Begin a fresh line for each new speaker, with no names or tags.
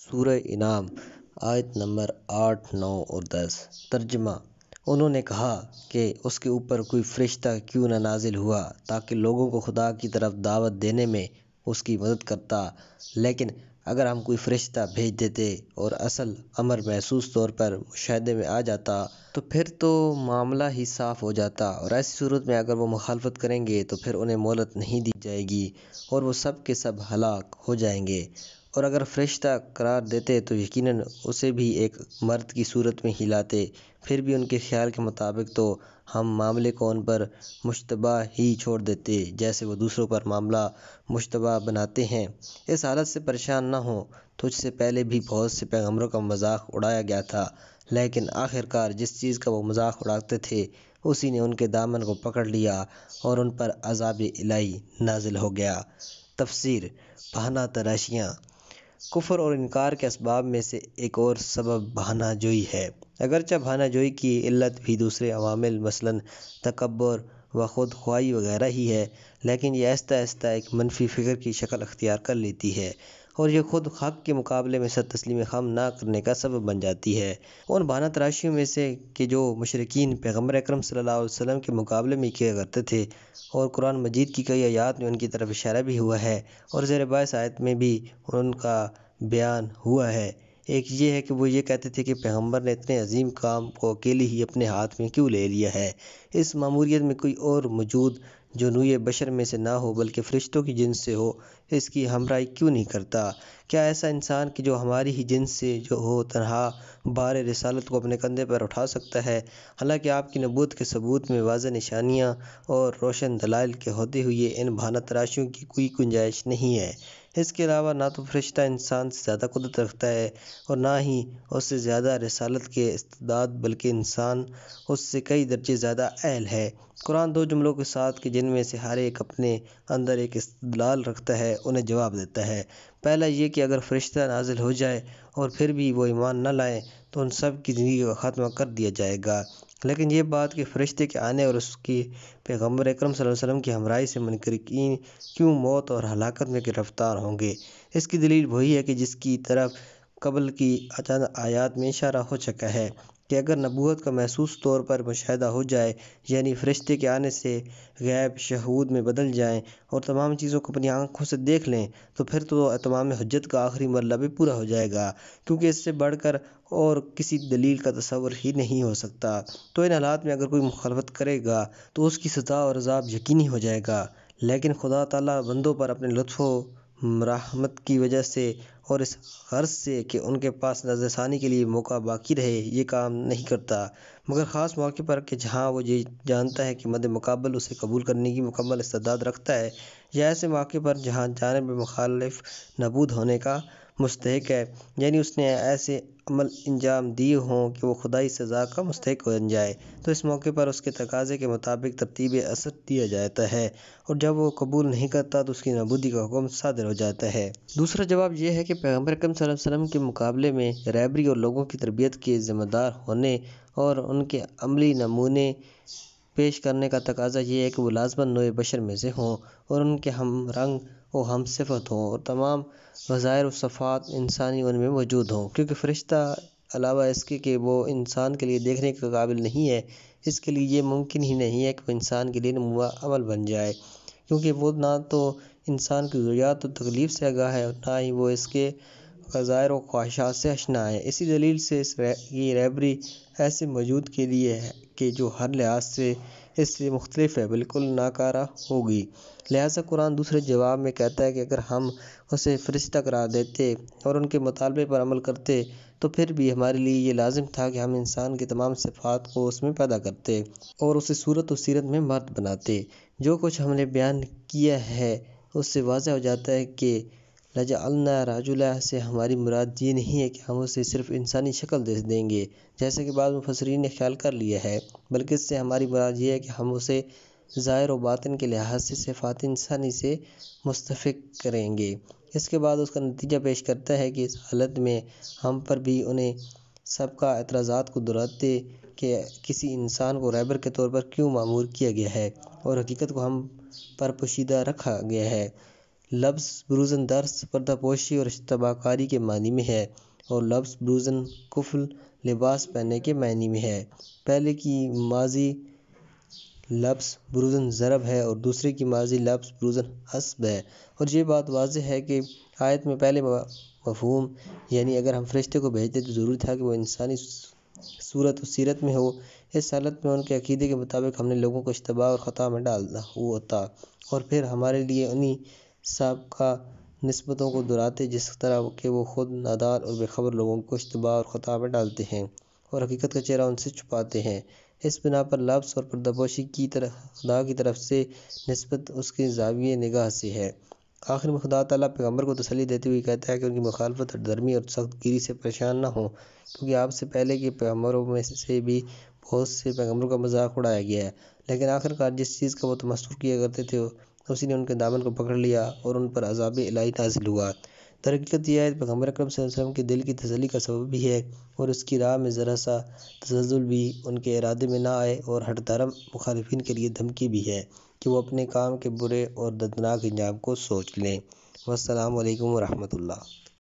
सूर्य इनाम आयत नंबर आठ नौ और दस तर्जमा उन्होंने कहा कि उसके ऊपर कोई फ़रिश्ता क्यों ना नाजिल हुआ ताकि लोगों को खुदा की तरफ दावत देने में उसकी मदद करता लेकिन अगर हम कोई फ़रिश्ता भेज देते और असल अमर महसूस तौर पर मुशाहे में आ जाता तो फिर तो मामला ही साफ़ हो जाता और ऐसी सूरत में अगर वो मुखालफत करेंगे तो फिर उन्हें मोहलत नहीं दी जाएगी और वो सब के सब हलाक हो जाएंगे और अगर फ़रिश्ता करार देते तो यकीनन उसे भी एक मर्द की सूरत में ही लाते फिर भी उनके ख्याल के मुताबिक तो हम मामले को उन पर मुशतबा ही छोड़ देते जैसे वो दूसरों पर मामला मुशतबा बनाते हैं इस हालत से परेशान ना हो तुझसे पहले भी बहुत से पैगम्बरों का मजाक उड़ाया गया था लेकिन आखिरकार जिस चीज़ का वो मजाक उड़ाते थे उसी ने उनके दामन को पकड़ लिया और उन पर अजाब इलाई नाजिल हो गया तफसर पहना तराशियाँ कुफर और इनकार के इसबाब में से एक और सबब भाना जोई है अगरचे भाना जोई की इल्लत भी दूसरे अवामिल मसलन तकबर व ख़ुद ख्वाही वगैरह ही है लेकिन यह आहिस्ता आहिस्ता एक मनफी फ़िक्र की शक्ल अख्तियार कर लेती है और ये खुद हक के मुकाबले में सद तस्लीम खम ना करने का सबब बन जाती है उन बहाना तराशियों में से कि जो मशरकिन पैगम्बर अक्रम वसम के मुकाबले में किया करते थे और कुरान मजीद की कई आयात में उनकी तरफ इशारा भी हुआ है और ज़ेर बायस आयत में भी उनका बयान हुआ है एक ये है कि वो ये कहते थे कि पैगम्बर ने इतने अजीम काम को अकेले ही अपने हाथ में क्यों ले लिया है इस मामूरीत में कोई और मौजूद जो रूए बशर में से ना हो बल्कि फ़रिश्तों की जिन्स से हो इसकी हमराई क्यों नहीं करता क्या ऐसा इंसान कि जो हमारी ही जिन से जो हो तनहा बार रसालत को अपने कंधे पर उठा सकता है हालांकि आपकी नबूत के सबूत में वाज निशानियाँ और रोशन दलाल के होते हुए इन भाना तराशियों की कोई गुंजाइश नहीं है इसके अलावा ना तो फरिश्ता इंसान से ज़्यादा कुदरत रखता है और ना ही उससे ज़्यादा रसालत के इस्तदाद बल्कि इंसान उससे कई दर्जे ज़्यादा अहल है कुरान दो जुमलों के साथ कि जिनमें से हर एक अपने अंदर एक इस्तलाल रखता है उन्हें जवाब देता है पहला ये कि अगर फ़रिश्ता नाजिल हो जाए और फिर भी वो ईमान न लाए तो उन सब की ज़िंदगी का खत्मा कर दिया जाएगा लेकिन ये बात कि फ़रिश्ते के आने और उसकी पैगम्बर अक्रम वसम की हमराई से मनकरकिन क्यों मौत और हलाकत में गिरफ़्तार होंगे इसकी दलील वही है कि जिसकी तरफ कबल की अचानक आयात में इशारा हो चुका है कि अगर नबूत का महसूस तौर पर मुशाह हो जाए यानी फ़रिश्ते के आने से ग़ैब शहूद में बदल जाएँ और तमाम चीज़ों को अपनी आँखों से देख लें तो फिर तो तमाम हजत का आखिरी मरला भी पूरा हो जाएगा क्योंकि इससे बढ़ कर और किसी दलील का तस्वर ही नहीं हो सकता तो इन हालात में अगर कोई मुखालफत करेगा तो उसकी सज़ा और अजाब यकीनी हो जाएगा लेकिन खुदा तला बंदों पर अपने लुत्फ़ मराहमत की वजह से और इस गर्ज से कि उनके पास नज़रसानी के लिए मौका बाकी रहे ये काम नहीं करता मगर ख़ास मौके पर कि जहाँ वो ये जानता है कि मद मुकाबल उसे कबूल करने की मुकम्मल इस्ताद रखता है या ऐसे मौके पर जहाँ जानब मुखालफ नबूद होने का मुस्तक है यानी उसने ऐसे मुकम्मल अंजाम दिए हों कि वो खुदाई सज़ा का मुस्तक बन जाए तो इस मौके पर उसके तकाज़े के मुताबिक तरतीब असर दिया जाता है और जब वो कबूल नहीं करता तो उसकी नबूदी का हुक्म सादर हो जाता है दूसरा जवाब यह है कि पैगम्बर कम के मुकाबले में रैबरी और लोगों की तरबियत के ज़िम्मेदार होने और उनके अमली नमूने पेश करने का तकाज़ा ये है कि वो लाजमन नोए बशर में से हों और उनके हम रंग व हम सिफत हों और तमाम वज़ायर व सफ़ात इंसानी उनमें मौजूद हों क्योंकि फ़रिश्ता अलावा इसके कि वो इंसान के लिए देखने के काबिल नहीं है इसके लिए ये मुमकिन ही नहीं है कि वो इंसान के लिए नुमा अमल बन जाए क्योंकि वो ना तो इंसान की ज़रूरियात तो तकलीफ़ से आगा है ना ही वो इसके फ़ज़ाइर और ख्वाहिशात से अशना है इसी दलील से इस रै ये रहबरी ऐसे मौजूद के लिए है कि जो हर लिहाज से इससे मुख्तलिफ है बिल्कुल नाकारा होगी लिहाजा कुरान दूसरे जवाब में कहता है कि अगर हम उसे फरिश्ता करार देते और उनके मुतालबे पर अमल करते तो फिर भी हमारे लिए ये लाजिम था कि हम इंसान की तमाम सिफात को उसमें पैदा करते और उसे सूरत व सीरत में मर्द बनाते जो कुछ हमने बयान किया है उससे वाजह हो जाता है कि लजअलना राजुला से हमारी मुराद ये नहीं है कि हम उसे सिर्फ इंसानी शक्ल दे देंगे जैसे कि बाद मुफसरीन ने ख्याल कर लिया है बल्कि इससे हमारी मुराद ये है कि हम उसे ज़ाहिर व बातिन के लिहाज से सिफात इंसानी से मुस्तफ़ करेंगे इसके बाद उसका नतीजा पेश करता है कि इस हालत में हम पर भी उन्हें सबका एतराज़ा को दोहराते कि किसी इंसान को रैबर के तौर पर क्यों मामूर किया गया है और हकीकत को हम पर पोशीदा रखा गया है लफ्ज़ ब्रूज़न दर्स पर्दापोशी और इश्तबाकारी के मानी में है और लफ्ज़ ब्रूज़न कुफल लिबास पहनने के मानी में है पहले की माजी लफ्ज़ ब्रूज़न ज़रब है और दूसरे की माजी लफ्ज़ ब्रूज़न हसब है और ये बात वाज है कि आयत में पहले मफहूम यानी अगर हम फरिश्ते को भेजते तो ज़रूरी था कि वह इंसानी सूरत और सीरत में हो इस हालत में उनके अकीदे के मुताबिक हमने लोगों को इश्तबा और ख़ता में डालना हुआ था और फिर हमारे लिए उन्हीं सबका नस्बतों को दोहराते जिस तरह के वो ख़ुद नादार और बेखबर लोगों को इश्तबा और ख़ता में डालते हैं और हकीकत का चेहरा उनसे छुपाते हैं इस बिना पर लफ्स और पर्दापोशी की तरह खुदा की तरफ से नस्बत उसके जाविय निगाह से है आखिर में खुदा तला पैगम्बर को तसली देते हुए कहता है कि उनकी मुखालफत धर्मी और सख्त गिरी से परेशान ना हो क्योंकि आपसे पहले के पैगम्बरों में से भी बहुत से पैगम्बरों का मजाक उड़ाया गया है लेकिन आखिरकार जिस चीज़ का वो तमस्तुर किया करते थे तो उसी ने उनके दामन को पकड़ लिया और उन पर अजाब इलाही नाजिल हुआ तरक्त यह है पैगम्बर अक्रम के दिल की तसली का सबब भी है और उसकी राह में ज़रा सा तजल भी उनके इरादे में ना आए और हट धर्म मुखालफी के लिए धमकी भी है कि वह अपने काम के बुरे और दर्दनाक इंजाम को सोच लें वालकम वरहमल